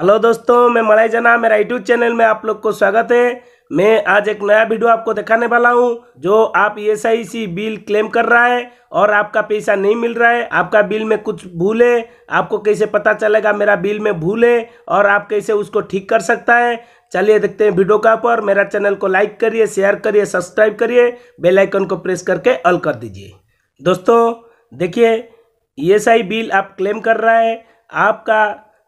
hello दोस्तों मैं मलाई जना मेरा यूट्यूब चैनल में आप लोग को स्वागत है मैं आज एक नया वीडियो आपको दिखाने वाला हूं जो आप ई बिल क्लेम कर रहा है और आपका पैसा नहीं मिल रहा है आपका बिल में कुछ भूल है आपको कैसे पता चलेगा मेरा बिल में भूल है और आप कैसे उसको ठीक कर सकता है चलिए देखते हैं वीडियो का पर मेरा चैनल को लाइक करिए शेयर करिए सब्सक्राइब करिए बेलाइकन को प्रेस करके ऑल कर दीजिए दोस्तों देखिए ई बिल आप क्लेम कर रहा है आपका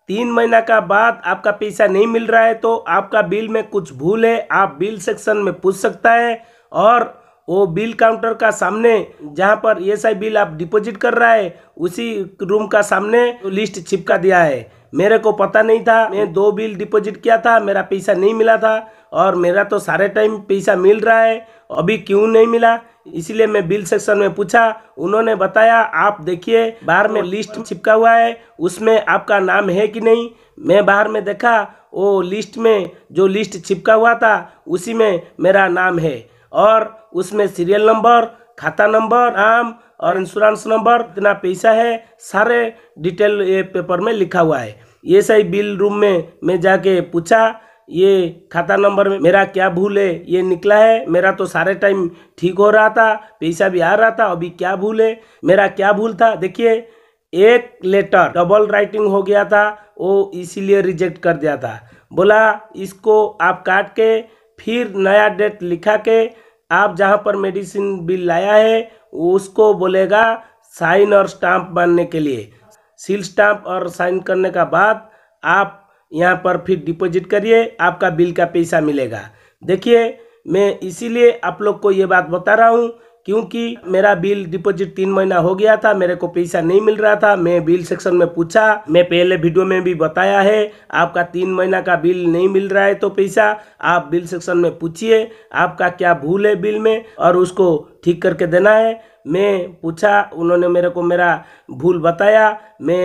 तीन महीना का बाद आपका पैसा नहीं मिल रहा है तो आपका बिल में कुछ भूल है आप बिल सेक्शन में पूछ सकता है और वो बिल काउंटर का सामने जहाँ पर एस आई बिल आप डिपॉजिट कर रहा है उसी रूम का सामने लिस्ट छिपका दिया है मेरे को पता नहीं था मैं दो बिल डिपॉजिट किया था मेरा पैसा नहीं मिला था और मेरा तो सारे टाइम पैसा मिल रहा है अभी क्यों नहीं मिला इसीलिए मैं बिल सेक्शन में पूछा उन्होंने बताया आप देखिए बाहर में लिस्ट छिपका हुआ है उसमें आपका नाम है कि नहीं मैं बाहर में देखा वो लिस्ट में जो लिस्ट छिपका हुआ था उसी में मेरा नाम है और उसमें सीरियल नंबर खाता नंबर नाम और इंश्योरेंस नंबर कितना पैसा है सारे डिटेल ये पेपर में लिखा हुआ है ये सही बिल रूम में मैं जाके पूछा ये खाता नंबर में मेरा क्या भूल है ये निकला है मेरा तो सारे टाइम ठीक हो रहा था पैसा भी आ रहा था अभी क्या भूल है मेरा क्या भूल था देखिए एक लेटर डबल राइटिंग हो गया था वो इसीलिए रिजेक्ट कर दिया था बोला इसको आप काट के फिर नया डेट लिखा के आप जहाँ पर मेडिसिन बिल लाया है उसको बोलेगा साइन और स्टाम्प मानने के लिए सील स्टाम्प और साइन करने का बाद आप यहाँ पर फिर डिपॉजिट करिए आपका बिल का पैसा मिलेगा देखिए मैं इसीलिए आप लोग को ये बात बता रहा हूँ क्योंकि मेरा बिल डिपॉजिट तीन महीना हो गया था मेरे को पैसा नहीं मिल रहा था मैं बिल सेक्शन में पूछा मैं पहले वीडियो में भी बताया है आपका तीन महीना का बिल नहीं मिल रहा है तो पैसा आप बिल सेक्शन में पूछिए आपका क्या भूल है बिल में और उसको ठीक करके देना है मैं पूछा उन्होंने मेरे को मेरा भूल बताया मैं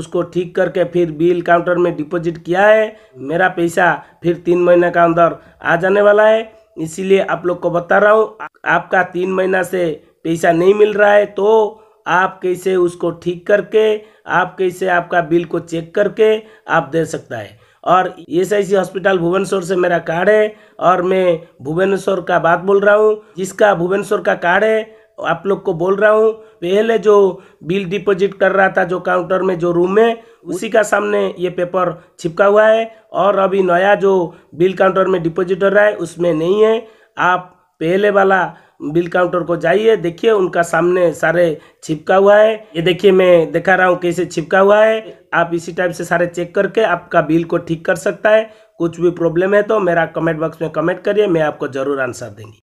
उसको ठीक करके फिर बिल काउंटर में डिपॉजिट किया है मेरा पैसा फिर तीन महीने का अंदर आ जाने वाला है इसीलिए आप लोग को बता रहा हूँ आपका तीन महीना से पैसा नहीं मिल रहा है तो आप कैसे उसको ठीक करके आप कैसे आपका बिल को चेक करके आप दे सकता है और S I C hospital Bhubaneswar से मेरा कार्ड है और मैं भुवनेश्वर का बात बोल रहा हूँ जिसका भुवनेश्वर का कार्ड है आप लोग को बोल रहा हूँ पहले जो बिल डिपॉजिट कर रहा था जो काउंटर में जो रूम में उसी का सामने ये पेपर छिपका हुआ है और अभी नया जो बिल काउंटर में डिपॉजिट हो रहा है उसमें नहीं है आप पहले वाला बिल काउंटर को जाइए देखिए उनका सामने सारे छिपका हुआ है ये देखिए मैं दिखा रहा हूँ कैसे छिपका हुआ है आप इसी टाइप से सारे चेक करके आपका बिल को ठीक कर सकता है कुछ भी प्रॉब्लम है तो मेरा कमेंट बॉक्स में कमेंट करिए मैं आपको जरूर आंसर देंगी